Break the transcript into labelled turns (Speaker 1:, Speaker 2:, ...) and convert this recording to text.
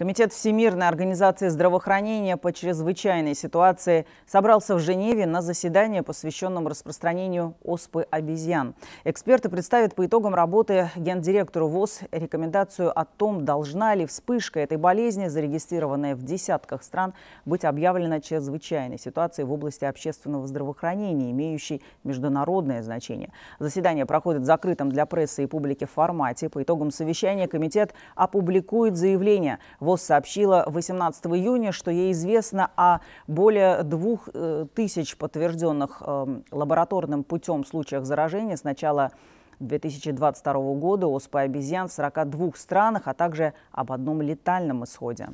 Speaker 1: Комитет Всемирной организации здравоохранения по чрезвычайной ситуации собрался в Женеве на заседание, посвященном распространению оспы обезьян. Эксперты представят по итогам работы гендиректору ВОЗ рекомендацию о том, должна ли вспышка этой болезни, зарегистрированная в десятках стран, быть объявлена чрезвычайной ситуацией в области общественного здравоохранения, имеющей международное значение. Заседание проходит в закрытом для прессы и публики формате. По итогам совещания комитет опубликует заявление – ВОЗ сообщила 18 июня, что ей известно о более двух э, тысяч подтвержденных эм, лабораторным путем случаях заражения с начала 2022 года оспы обезьян в 42 странах, а также об одном летальном исходе.